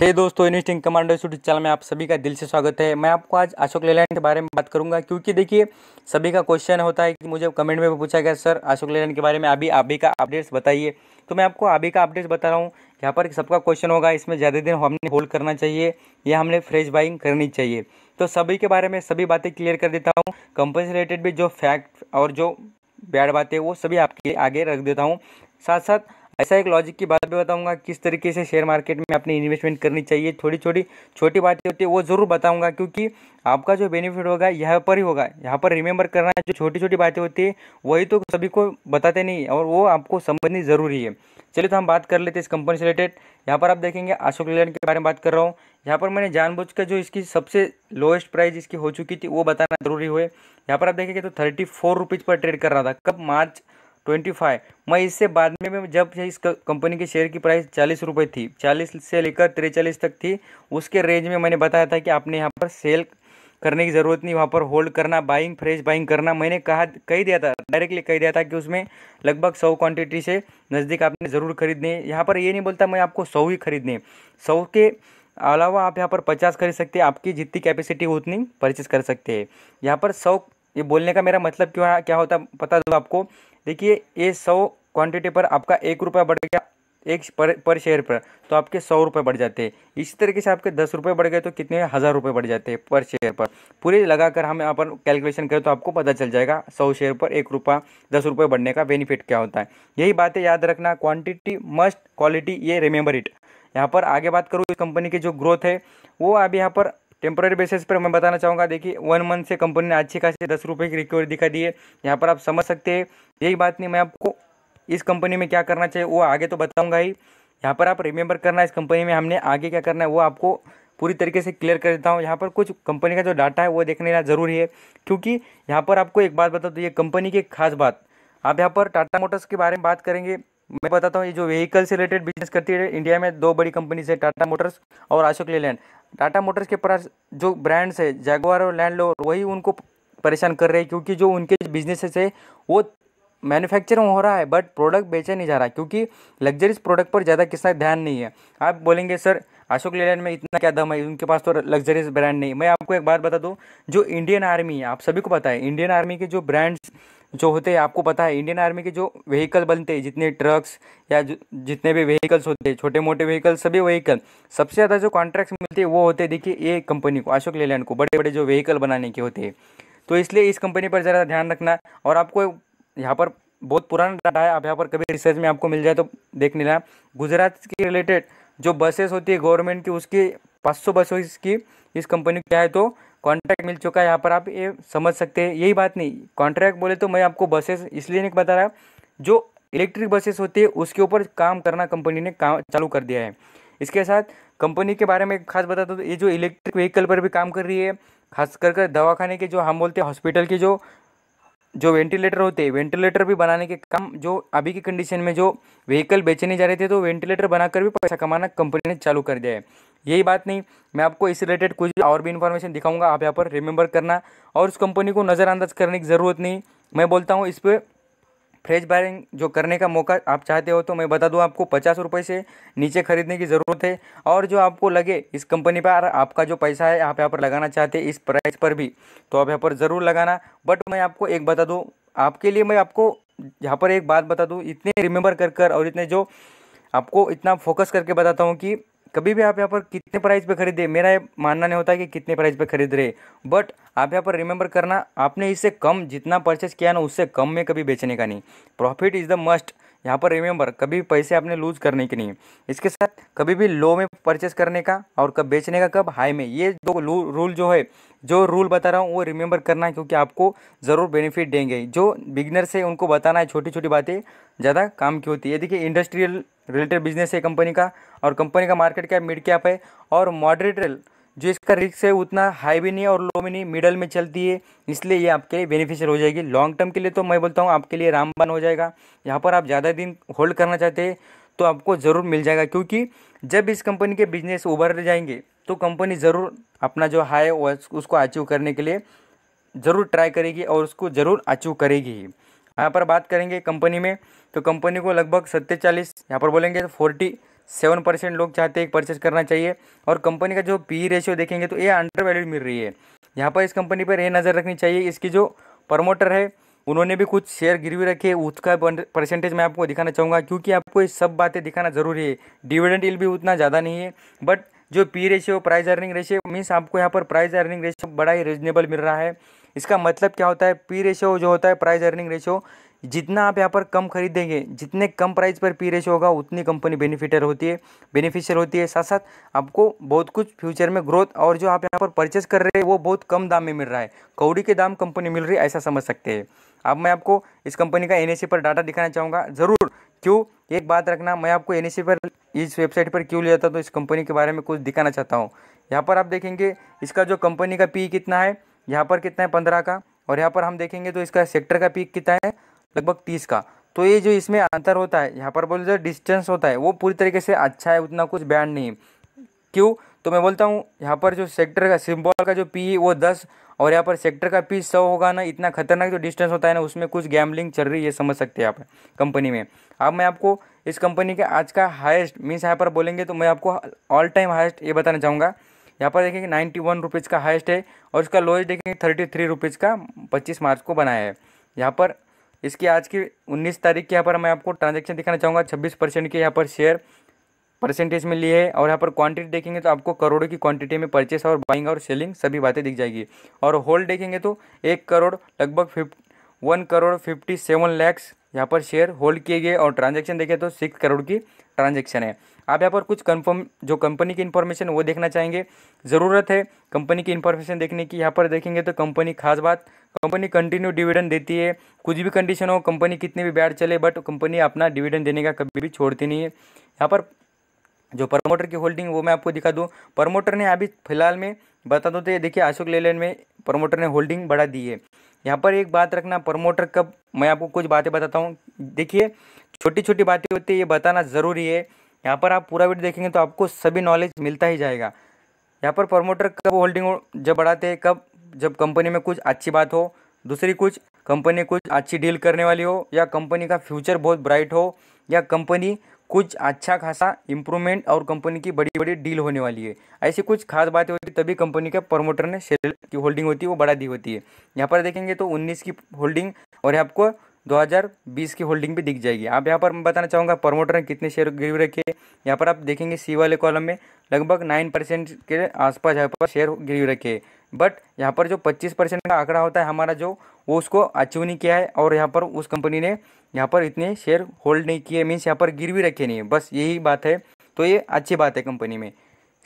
हे दोस्तों investing commando YouTube channel में आप सभी का दिल से स्वागत है मैं आपको आज अशोक लेलैंड के बारे में बात करूंगा क्योंकि देखिए सभी का क्वेश्चन होता है कि मुझे कमेंट में पूछा गया सर अशोक लेलैंड के बारे में अभी अभी का अपडेट्स बताइए तो मैं आपको अभी का अपडेट्स बता रहा हूँ यहाँ पर सबका क्वेश्चन होगा इसमें ज़्यादा दिन हमने होल्ड करना चाहिए या हमने फ्रेश बाइंग करनी चाहिए तो सभी के बारे में सभी बातें क्लियर कर देता हूँ कंपनी से रिलेटेड भी जो फैक्ट और जो बैड बातें वो सभी आपके आगे रख देता हूँ साथ साथ ऐसा एक लॉजिक की बात भी बताऊंगा किस तरीके से शेयर मार्केट में अपनी इन्वेस्टमेंट करनी चाहिए थोड़ी छोटी छोटी बातें होती है वो ज़रूर बताऊंगा क्योंकि आपका जो बेनिफिट होगा यहाँ पर ही होगा यहाँ पर रिमेंबर करना है जो छोटी छोटी बातें होती है वही तो सभी को बताते नहीं और वो आपको समझनी ज़रूरी है चलिए तो हम बात कर लेते हैं इस कंपनी से रिलेटेड यहाँ पर आप देखेंगे अशोक लेलैंड के बारे में बात कर रहा हूँ यहाँ पर मैंने जानबूझ कर जो इसकी सबसे लोएस्ट प्राइस इसकी हो चुकी थी वो बताना ज़रूरी हुए यहाँ पर आप देखेंगे तो थर्टी फोर रुपीज़ पर ट्रेड कर रहा था कब मार्च ट्वेंटी फाइव मैं इससे बाद में मैं जब इस कंपनी के शेयर की प्राइस चालीस रुपये थी चालीस से लेकर तिरचालीस तक थी उसके रेंज में मैंने बताया था कि आपने यहाँ पर सेल करने की ज़रूरत नहीं वहाँ पर होल्ड करना बाइंग फ्रेश बाइंग करना मैंने कहा कही दिया था डायरेक्टली कही दिया था कि उसमें लगभग सौ क्वांटिटी से नज़दीक आपने ज़रूर खरीदने यहाँ पर ये नहीं बोलता मैं आपको सौ ही खरीदने सौ के अलावा आप यहाँ पर पचास खरीद सकते आपकी जितनी कैपेसिटी हो उतनी परचेस कर सकते हैं यहाँ पर सौ ये बोलने का मेरा मतलब क्यों क्या होता पता दो आपको देखिए ये सौ क्वांटिटी पर आपका एक रुपया बढ़ गया एक पर पर शेयर पर तो आपके सौ रुपये बढ़ जाते हैं इसी तरीके से आपके दस रुपये बढ़ गए तो कितने हज़ार रुपये बढ़ जाते हैं पर शेयर पर पूरे लगाकर हम यहाँ पर कैलकुलेशन करें तो आपको पता चल जाएगा सौ शेयर पर एक रुपया दस रुपये बढ़ने का बेनिफिट क्या होता है यही बातें याद रखना क्वान्टिटी मस्ट क्वालिटी ये रिमेंबर इट यहाँ पर आगे बात करूँ इस कंपनी की जो ग्रोथ है वो अभी यहाँ पर टेम्प्रोरी बेसिस पर मैं बताना चाहूँगा देखिए वन मंथ से कंपनी ने अच्छी खासी दस रुपये की रिकवरी दिखा दी है यहाँ पर आप समझ सकते हैं यही बात नहीं मैं आपको इस कंपनी में क्या करना चाहिए वो आगे तो बताऊँगा ही यहाँ पर आप रिमेंबर करना इस कंपनी में हमने आगे क्या करना है वो आपको पूरी तरीके से क्लियर कर देता हूँ यहाँ पर कुछ कंपनी का जो डाटा है वो देखने लेना ज़रूरी है क्योंकि यहाँ पर आपको एक बात बता दूँ ये कंपनी की खास बात आप यहाँ पर टाटा मोटर्स के बारे में बात करेंगे मैं बताता हूँ ये जो व्हीकल से रिलेटेड बिजनेस करती है इंडिया में दो बड़ी कंपनीज है टाटा मोटर्स और अशोक लेलैंड टाटा मोटर्स के पास जो ब्रांड्स है जैगवार और लैंड लोवर वही उनको परेशान कर रहे हैं क्योंकि जो उनके बिजनेसेस है वो मैन्युफैक्चर हो रहा है बट प्रोडक्ट बेचा नहीं जा रहा क्योंकि लग्जरीज प्रोडक्ट पर ज़्यादा किसान ध्यान नहीं है आप बोलेंगे सर अशोक लेलैंड में इतना क्या दम है उनके पास तो लग्जरीज ब्रांड नहीं मैं आपको एक बात बता दूँ जो इंडियन आर्मी है आप सभी को पता है इंडियन आर्मी के जो ब्रांड्स जो होते हैं आपको पता है इंडियन आर्मी के जो व्हीकल बनते हैं जितने ट्रक्स या जितने भी व्हीकल्स होते हैं छोटे मोटे व्हीकल सभी व्हीकल सबसे ज़्यादा जो कॉन्ट्रैक्ट्स मिलते हैं वो होते हैं देखिए ये कंपनी को अशोक लेलैंड को बड़े बड़े जो व्हीकल बनाने के होते हैं तो इसलिए इस कंपनी पर ज़रा ध्यान रखना और आपको यहाँ पर बहुत पुराना डाटा है आप यहाँ पर कभी रिसर्च में आपको मिल जाए तो देख लेना गुजरात के रिलेटेड जो बसेस होती है गवर्नमेंट की उसकी 500 बसों की इस कंपनी क्या है तो कॉन्ट्रैक्ट मिल चुका है यहाँ पर आप ये समझ सकते हैं यही बात नहीं कॉन्ट्रैक्ट बोले तो मैं आपको बसेस इसलिए नहीं बता रहा जो इलेक्ट्रिक बसेस होती है उसके ऊपर काम करना कंपनी ने काम चालू कर दिया है इसके साथ कंपनी के बारे में खास बताता तो ये जो इलेक्ट्रिक व्हीकल पर भी काम कर रही है खास कर कर दवाखाने के जो हम बोलते हैं हॉस्पिटल के जो जो वेंटिलेटर होते हैं वेंटिलेटर भी बनाने के काम जो अभी की कंडीशन में जो व्हीकल बेचने जा रहे थे तो वेंटिलेटर बनाकर भी पैसा कमाना कंपनी ने चालू कर दिया है यही बात नहीं मैं आपको इस रिलेटेड कुछ और भी इन्फॉर्मेशन दिखाऊंगा आप यहाँ पर रिमेंबर करना और उस कंपनी को नज़रअंदाज करने की ज़रूरत नहीं मैं बोलता हूँ इस पर फ्रेश बायरिंग जो करने का मौका आप चाहते हो तो मैं बता दूं आपको पचास रुपये से नीचे खरीदने की ज़रूरत है और जो आपको लगे इस कंपनी पर आपका जो पैसा है आप यहाँ पर लगाना चाहते हैं इस प्राइस पर भी तो आप यहाँ पर ज़रूर लगाना बट मैं आपको एक बता दूँ आपके लिए मैं आपको यहाँ पर एक बात बता दूँ इतने रिमेंबर कर कर और इतने जो आपको इतना फोकस करके बताता हूँ कि कभी भी आप यहाँ पर कितने प्राइस पे खरीदे मेरा ये मानना नहीं होता कि कितने प्राइस पे खरीद रहे बट आप यहाँ पर रिमेंबर करना आपने इससे कम जितना परचेस किया ना उससे कम में कभी बेचने का नहीं प्रॉफिट इज़ द मस्ट यहाँ पर रिमेंबर कभी पैसे आपने लूज़ करने के नहीं इसके साथ कभी भी लो में परचेस करने का और कब बेचने का कब हाई में ये दो रूल जो है जो रूल बता रहा हूँ वो रिमेंबर करना है क्योंकि आपको ज़रूर बेनिफिट देंगे जो बिगनर से उनको बताना है छोटी छोटी बातें ज़्यादा काम की होती है देखिए इंडस्ट्रियल रिलेटेड बिजनेस है कंपनी का और कंपनी का मार्केट कैप मिड कैप है और मॉडरेटर जो इसका रिस्क है उतना हाई भी नहीं और लो भी नहीं मिडल में चलती है इसलिए ये आपके लिए बेनिफिशियल हो जाएगी लॉन्ग टर्म के लिए तो मैं बोलता हूँ आपके लिए रामबन हो जाएगा यहाँ पर आप ज़्यादा दिन होल्ड करना चाहते हैं तो आपको ज़रूर मिल जाएगा क्योंकि जब इस कंपनी के बिजनेस उभर जाएंगे तो कंपनी ज़रूर अपना जो हाई उसको अचीव करने के लिए ज़रूर ट्राई करेगी और उसको ज़रूर अचीव करेगी यहाँ पर बात करेंगे कंपनी में तो कंपनी को लगभग सत्तेचालीस यहाँ पर बोलेंगे तो फोर्टी सेवन परसेंट लोग चाहते हैं परचेज करना चाहिए और कंपनी का जो पी रेशियो e देखेंगे तो ये अंडर वैल्यूड मिल रही है यहाँ पर इस कंपनी पर ये नज़र रखनी चाहिए इसकी जो प्रमोटर है उन्होंने भी कुछ शेयर गिरवी रखे उसका परसेंटेज मैं आपको दिखाना चाहूँगा क्योंकि आपको ये सब बातें दिखाना ज़रूरी है डिविडेंड इल भी उतना ज़्यादा नहीं है बट जो P ratio price earning ratio means आपको यहाँ पर प्राइस अर्निंग रेशियो बड़ा ही रिजनेबल मिल रहा है इसका मतलब क्या होता है पी रेशो जो होता है प्राइस अर्निंग रेशो जितना आप यहाँ पर कम खरीदेंगे जितने कम प्राइस पर पी रेशो होगा उतनी कंपनी बेनिफिटर होती है बेनिफिशियल होती है साथ साथ आपको बहुत कुछ फ्यूचर में ग्रोथ और जो आप यहाँ पर परचेस कर रहे हैं वो बहुत कम दाम में मिल रहा है कौड़ी के दाम कंपनी मिल रही है ऐसा समझ सकते हैं अब मैं आपको इस कंपनी का एन पर डाटा दिखाना चाहूँगा ज़रूर क्यों एक बात रखना मैं आपको एन पर इस वेबसाइट पर क्यों ले जाता तो इस कंपनी के बारे में कुछ दिखाना चाहता हूँ यहाँ पर आप देखेंगे इसका जो कंपनी का पी कितना है यहाँ पर कितना है पंद्रह का और यहाँ पर हम देखेंगे तो इसका सेक्टर का पीक कितना है लगभग तीस का तो ये जो इसमें अंतर होता है यहाँ पर बोल जो डिस्टेंस होता है वो पूरी तरीके से अच्छा है उतना कुछ बैंड नहीं क्यों तो मैं बोलता हूँ यहाँ पर जो सेक्टर का सिम्बॉल का जो पी है वो दस और यहाँ पर सेक्टर का पी सौ होगा ना इतना खतरनाक जो डिस्टेंस होता है ना उसमें कुछ गैमलिंग चल रही है समझ सकते हैं आप कंपनी में अब मैं आपको इस कंपनी के आज का हाइस्ट मीन्स यहाँ पर बोलेंगे तो मैं आपको ऑल टाइम हाइस्ट ये बताना चाहूँगा यहाँ पर देखेंगे नाइन्टी वन रुपीज़ का हाइस्ट है और इसका लोएस्ट देखेंगे थर्टी थ्री रुपीज़ का पच्चीस मार्च को बनाया है यहाँ पर इसकी आज की उन्नीस तारीख के यहाँ पर मैं आपको ट्रांजेक्शन दिखाना चाहूँगा छब्बीस परसेंट के यहाँ पर शेयर परसेंटेज में लिए है और यहाँ पर क्वांटिटी देखेंगे तो आपको करोड़ों की क्वांटिटी में परचेस और बाइंग और सेलिंग सभी बातें दिख जाएगी और होल्ड देखेंगे तो एक करोड़ लगभग फिफ one crore fifty seven lakhs यहाँ पर शेयर होल्ड किए गए और ट्रांजेक्शन देखें तो सिक्स करोड़ की ट्रांजेक्शन है आप यहाँ पर कुछ कंफर्म जो कंपनी की इन्फॉर्मेशन वो देखना चाहेंगे ज़रूरत है कंपनी की इन्फॉर्मेशन देखने की यहाँ पर देखेंगे तो कंपनी खास बात कंपनी कंटिन्यू डिविडेंड देती है कुछ भी कंडीशन हो कंपनी कितने भी बैड चले बट कंपनी अपना डिविडेंड देने का कभी भी छोड़ती नहीं है यहाँ पर जो प्रमोटर की होल्डिंग वो मैं आपको दिखा दूँ प्रमोटर ने अभी फिलहाल में बता दूँ तो ये देखिए अशोक लेलैंड में प्रमोटर ने होल्डिंग बढ़ा दी है यहाँ पर एक बात रखना प्रमोटर कब मैं आपको कुछ बातें बताता हूँ देखिए छोटी छोटी बातें होती है ये बताना ज़रूरी है यहाँ पर आप पूरा वीडियो देखेंगे तो आपको सभी नॉलेज मिलता ही जाएगा यहाँ पर प्रमोटर कब होल्डिंग जब बढ़ाते हैं कब जब कंपनी में कुछ अच्छी बात हो दूसरी कुछ कंपनी कुछ अच्छी डील करने वाली हो या कंपनी का फ्यूचर बहुत ब्राइट हो या कंपनी कुछ अच्छा खासा इम्प्रूवमेंट और कंपनी की बड़ी बड़ी डील होने वाली है ऐसी कुछ खास बातें होती तभी कंपनी के प्रमोटर ने शेयर की होल्डिंग होती है वो बढ़ा दी होती है यहाँ पर देखेंगे तो उन्नीस की होल्डिंग और आपको 2020 की होल्डिंग भी दिख जाएगी आप यहाँ पर मैं बताना चाहूँगा प्रमोटर ने कितने शेयर गिरवी रखे यहाँ पर आप देखेंगे सी वाले कॉलम में लगभग नाइन परसेंट के आसपास यहाँ पर शेयर गिरवी रखे बट यहाँ पर जो पच्चीस परसेंट का आंकड़ा होता है हमारा जो वो उसको अचीव नहीं किया है और यहाँ पर उस कंपनी ने यहाँ पर इतने शेयर होल्ड नहीं किए मीन्स यहाँ पर गिरवी रखे नहीं है बस यही बात है तो ये अच्छी बात है कंपनी में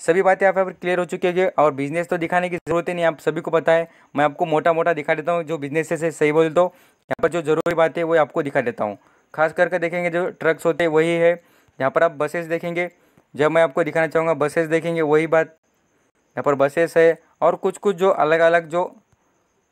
सभी बातें आप पर क्लियर हो चुकी है और बिजनेस तो दिखाने की ज़रूरत ही नहीं आप सभी को पता है मैं आपको मोटा मोटा दिखा देता हूँ जो बिजनेस से सही बोल दो यहाँ पर जो ज़रूरी बात है वो आपको दिखा देता हूँ खास करके देखेंगे जो ट्रक्स होते हैं वही है यहाँ पर आप बसेस देखेंगे जब मैं आपको दिखाना चाहूँगा बसेस देखेंगे वही बात यहाँ पर बसेस है और कुछ कुछ जो अलग अलग जो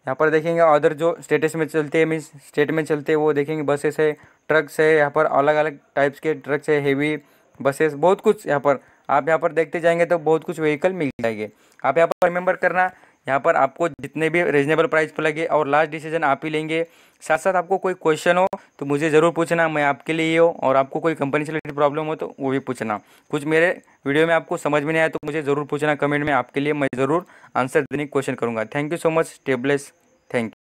यहाँ पर देखेंगे अदर जो स्टेटस में चलते हैं मीन्स स्टेट में चलते हैं वो देखेंगे बसेस है ट्रक्स है यहाँ पर अलग अलग टाइप्स के ट्रक्स है हेवी बसेस बहुत कुछ यहाँ पर आप यहाँ पर देखते जाएंगे तो बहुत कुछ व्हीकल मिल जाएंगे आप यहाँ पर रिमेंबर करना यहाँ पर आपको जितने भी रिजनेबल प्राइस पर लगे और लास्ट डिसीजन आप ही लेंगे साथ साथ आपको कोई क्वेश्चन हो तो मुझे ज़रूर पूछना मैं आपके लिए ही हो और आपको कोई कंपनी से रिलेटेड प्रॉब्लम हो तो वो भी पूछना कुछ मेरे वीडियो में आपको समझ में नहीं आया तो मुझे ज़रूर पूछना कमेंट में आपके लिए मैं ज़रूर आंसर देने की कोशिश करूँगा थैंक यू सो मच स्टेबलेस Thank you.